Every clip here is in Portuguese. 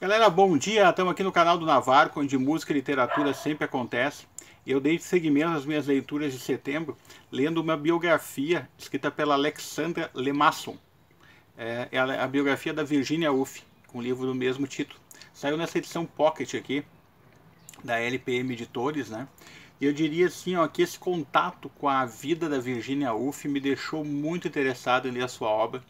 Galera, bom dia! Estamos aqui no canal do Navarro, onde música e literatura sempre acontece. Eu dei seguimento às minhas leituras de setembro, lendo uma biografia escrita pela Alexandra Lemasson. É, é a biografia da Virginia Woolf, com o um livro do mesmo título. Saiu nessa edição Pocket aqui, da LPM Editores, né? E eu diria assim, ó, que esse contato com a vida da Virginia Woolf me deixou muito interessado em ler a sua obra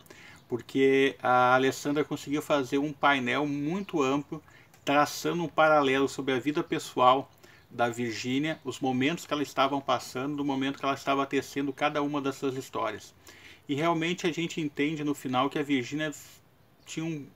porque a Alessandra conseguiu fazer um painel muito amplo, traçando um paralelo sobre a vida pessoal da Virgínia, os momentos que ela estava passando, do momento que ela estava tecendo cada uma dessas histórias. E realmente a gente entende no final que a Virgínia tinha, um,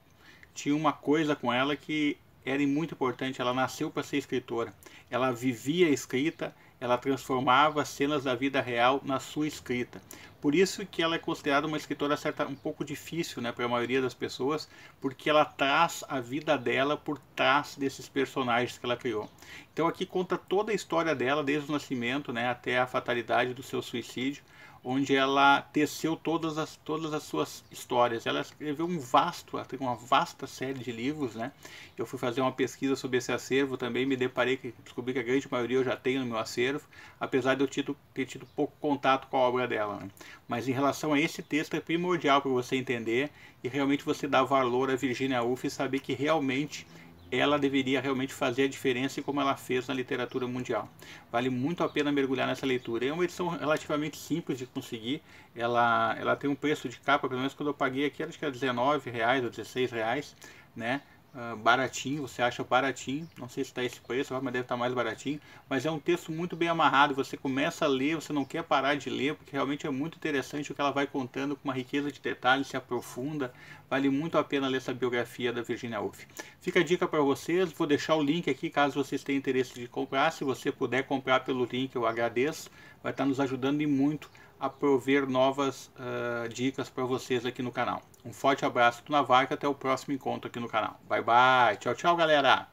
tinha uma coisa com ela que era muito importante, ela nasceu para ser escritora. Ela vivia a escrita, ela transformava cenas da vida real na sua escrita. Por isso que ela é considerada uma escritora certa, um pouco difícil né, para a maioria das pessoas, porque ela traz a vida dela por trás desses personagens que ela criou. Então aqui conta toda a história dela, desde o nascimento né, até a fatalidade do seu suicídio, onde ela teceu todas as, todas as suas histórias. Ela escreveu um vasto, tem uma vasta série de livros, né? Eu fui fazer uma pesquisa sobre esse acervo também, me deparei que descobri que a grande maioria eu já tenho no meu acervo, apesar de eu tido, ter tido pouco contato com a obra dela. Né? Mas em relação a esse texto é primordial para você entender e realmente você dar valor a Virginia Woolf e saber que realmente ela deveria realmente fazer a diferença e como ela fez na literatura mundial. Vale muito a pena mergulhar nessa leitura. É uma edição relativamente simples de conseguir. Ela, ela tem um preço de capa, pelo menos quando eu paguei aqui, acho que era r$19 ou r$16 né? Uh, baratinho, você acha baratinho, não sei se está esse preço, mas deve estar tá mais baratinho, mas é um texto muito bem amarrado, você começa a ler, você não quer parar de ler, porque realmente é muito interessante o que ela vai contando, com uma riqueza de detalhes, se aprofunda, vale muito a pena ler essa biografia da Virginia Woolf. Fica a dica para vocês, vou deixar o link aqui caso vocês tenham interesse de comprar, se você puder comprar pelo link eu agradeço, vai estar tá nos ajudando e muito a prover novas uh, dicas para vocês aqui no canal. Um forte abraço do Navarro até o próximo encontro aqui no canal. Bye bye. Tchau, tchau, galera.